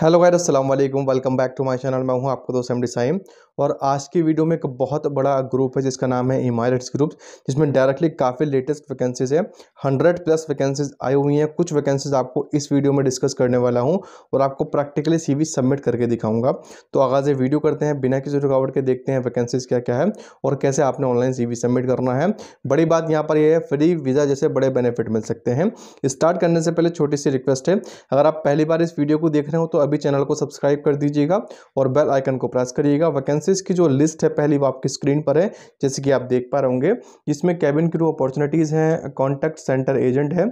hello guys अस्सलाम वालेकुम welcome back to my channel मैं हूं आपको दोस्त डी साइम और आज की वीडियो में एक बहुत बड़ा ग्रुप है जिसका नाम है इमारट्स ग्रुप जिसमें डायरेक्टली काफ़ी लेटेस्ट वैकेंसीज है हंड्रेड प्लस वैकेंसीज आई हुई हैं कुछ वैकेंसीज आपको इस वीडियो में डिस्कस करने वाला हूँ और आपको प्रैक्टिकली सी सबमिट करके दिखाऊंगा तो आगाज़ वीडियो करते हैं बिना किसी रुकावट के देखते हैं वैकेंसीज क्या क्या है और कैसे आपने ऑनलाइन सी सबमिट करना है बड़ी बात यहाँ पर यह है फ्री वीज़ा जैसे बड़े बेनिफिट मिल सकते हैं स्टार्ट करने से पहले छोटी सी रिक्वेस्ट है अगर आप पहली बार इस वीडियो को देख रहे हो तो अभी चैनल को सब्सक्राइब कर दीजिएगा और बेल आइकन को प्रेस करिएगा वैकेंसीज की जो लिस्ट है पहली वो आपकी स्क्रीन पर है जैसे कि आप देख पा रहे होंगे इसमें कैबिन क्रू अपॉर्चुनिटीज़ हैं कॉन्टैक्ट सेंटर एजेंट है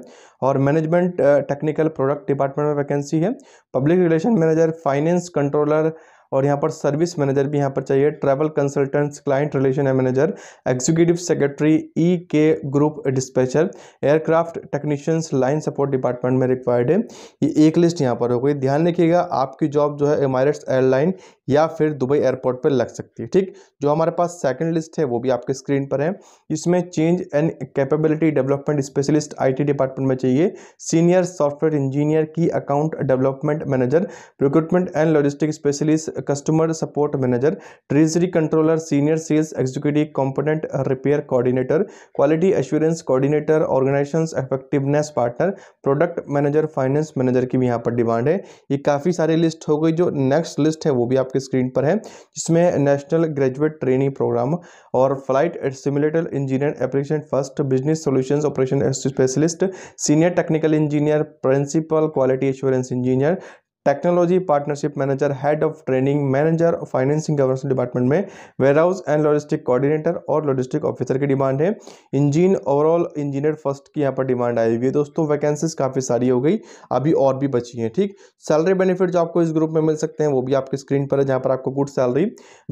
और मैनेजमेंट टेक्निकल प्रोडक्ट डिपार्टमेंट में वैकेंसी है public relation manager finance controller और यहाँ पर सर्विस मैनेजर भी यहाँ पर चाहिए travel consultants client relation manager executive secretary E K group dispatcher aircraft technicians line support department में रिक्वायर्ड है ये एक लिस्ट यहाँ पर हो गई ध्यान रखिएगा आपकी जॉब जो है एमारेट्स एयरलाइन या फिर दुबई एयरपोर्ट पर लग सकती है ठीक जो हमारे पास सेकेंड लिस्ट है वो भी आपके स्क्रीन पर है इसमें change and capability development specialist I department में चाहिए सीनियर सॉफ्टवेयर इंजीनियर की account development manager recruitment and logistic specialist customer support manager treasury controller senior sales executive component repair coordinator quality assurance coordinator organisation effectiveness partner product manager finance manager की भी यहाँ पर demand है ये काफ़ी सारी list हो गई जो नेक्स्ट लिस्ट है वो भी आपके स्क्रीन पर है जिसमें नेशनल ग्रेजुएट ट्रेनिंग प्रोग्राम और flight simulator engineer application first business solution operation specialist senior technical engineer principal quality assurance engineer technology partnership manager head of training manager financing governance department में warehouse and logistic coordinator और logistic officer की demand है engine overall engineer first की यहाँ पर demand आई हुई है दोस्तों वैकेंसीज काफ़ी सारी हो गई अभी और भी बची हैं ठीक सैलरी बेनिफिट जो आपको इस ग्रुप में मिल सकते हैं वो भी आपकी स्क्रीन पर है जहाँ पर आपको good salary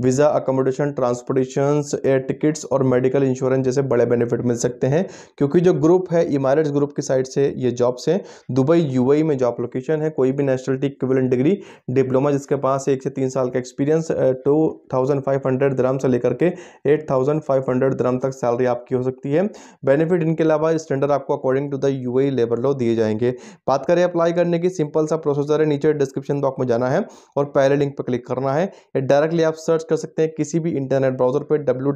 visa accommodation transportation air tickets और मेडिकल इंश्योरेंस जैसे बड़े बेनिफिट मिल सकते हैं क्योंकि जो ग्रुप है इमारेट्स ग्रुप की साइड से ये जॉब्स हैं दुबई यूएई e में जॉब लोकेशन है कोई भी नेशनलिटी इक्विवेलेंट डिग्री डिप्लोमा जिसके पास एक से तीन साल का experience two thousand five hundred dirham से लेकर के एट थाउजेंड फाइव हंड्रेड धर्म तक सैलरी आपकी हो सकती है बेनिफिट इनके अलावा स्टैंडर्ड आपको according to the U labour law दिए जाएंगे बात करें अप्लाई करने की सिंपल सा प्रोसेसर है नीचे डिस्क्रिप्शन बॉक्स में जाना है और पहले लिंक पर क्लिक करना है डायरेक्टली आप सर्च कर सकते हैं किसी भी इंटरनेट ब्राउजर पर डब्ल्यू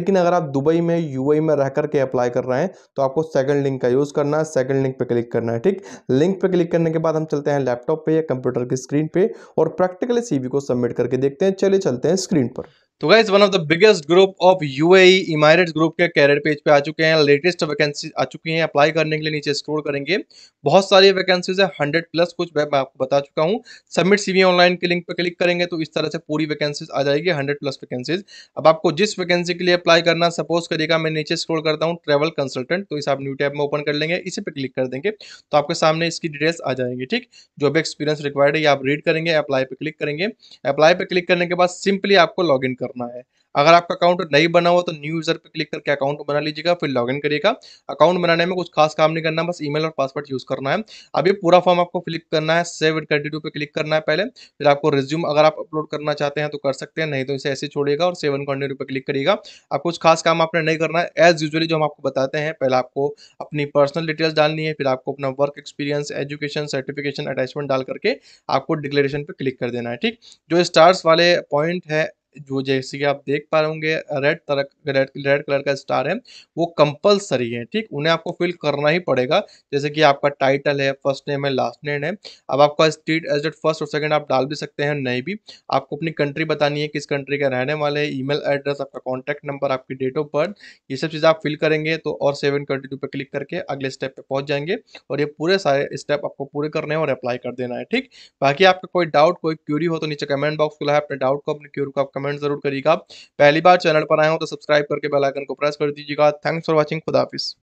लेकिन अगर आप दुबई में यूएई e में रह करके अप्लाई कर रहे हैं तो आपको सेकंड लिंक का यूज़ करना है सेकंड लिंक पर क्लिक करना है ठीक लिंक पर क्लिक करने के बाद हम चलते हैं लैपटॉप पे या कंप्यूटर की स्क्रीन पे और प्रैक्टिकली सीवी को सबमिट करके देखते हैं चले चलते हैं स्क्रीन पर तो guys one of the biggest group of UAE Emirates group के कैरियर पेज पे आ चुके हैं लेटेस्ट वैकेंसी आ चुकी हैं अप्लाई करने के लिए नीचे स्क्रोल करेंगे बहुत सारी वैकेंसीज है हंड्रेड प्लस कुछ मैं आपको बता चुका हूँ सबमिट सीवी ऑनलाइन के लिंक पर क्लिक करेंगे तो इस तरह से पूरी वैकेंसीज आ जाएगी हंड्रेड प्लस वैकेंसीज अब आपको जिस वैकेंसी के लिए अप्लाई करना सपोज करिएगा मैं नीचे स्क्रोल करता हूँ ट्रेवल कंसल्टेंट तो इसे आप न्यू टैब में ओपन कर लेंगे इसी पर क्लिक कर देंगे तो आपके सामने इसकी डिटेल्स आ जाएंगे ठीक जो भी एक्सपीरियंस रिक्वायर्ड है ये आप रीड करेंगे अप्लाई पर क्लिक करेंगे अप्लाई पर क्लिक करने के बाद सिंपली आपको लॉग कर करना है अगर आपका अकाउंट नहीं बना हुआ तो न्यू यूजर पर क्लिक करके अकाउंट बना लीजिएगा फिर लॉग इन करिएगा अकाउंट बनाने में कुछ खास काम नहीं करना बस ईमेल और पासवर्ड यूज करना है अब ये पूरा फॉर्म आपको फिलिप करना है सेव एड कंटिन्यू पर क्लिक करना है पहले फिर आपको रिज्यूम अगर आप अपलोड करना चाहते हैं तो कर सकते हैं नहीं तो इसे ऐसे छोड़िएगा और सेव सेवन कंटिन्यू पर क्लिक करिएगा आप कुछ खास काम आपने नहीं करना है एज यूजली जो हम आपको बताते हैं पहले आपको अपनी पर्सनल डिटेल्स डालनी है फिर आपको अपना work experience education certification attachment डाल करके आपको डिक्लेरेशन पर क्लिक कर देना है ठीक जो स्टार्स वाले पॉइंट है जो जैसे कि आप देख पा रहे होंगे रेड तरह रेड रेड कलर का स्टार है वो कंपलसरी है ठीक उन्हें आपको फिल करना ही पड़ेगा जैसे कि आपका टाइटल है फर्स्ट नेम है लास्ट नेम है अब आपका स्ट्रीट एड्रेस फर्स्ट और सेकंड आप डाल भी सकते हैं नहीं भी आपको अपनी कंट्री बतानी है किस कंट्री का रहने वाले हैं ईमेल एड्रेस आपका कॉन्टैक्ट नंबर आपकी डेट ऑफ बर्थ ये सब चीज़ आप फिल करेंगे तो और सेवन कंट्री टू क्लिक करके अगले स्टेप पर पहुँच जाएंगे और ये पूरे सारे स्टेप आपको पूरे करने हैं और अप्लाई कर देना है ठीक बाकी आपका कोई डाउट कोई क्यूरी हो तो नीचे कमेंट बॉक्स खुला है अपने डाउट को अपने क्यूरी को आप कमेंट जरूर करिएगा पहली बार चैनल पर आए हो तो सब्सक्राइब करके बेल आइकन को प्रेस कर दीजिएगा थैंक्स फॉर वॉचिंग खुदाफिस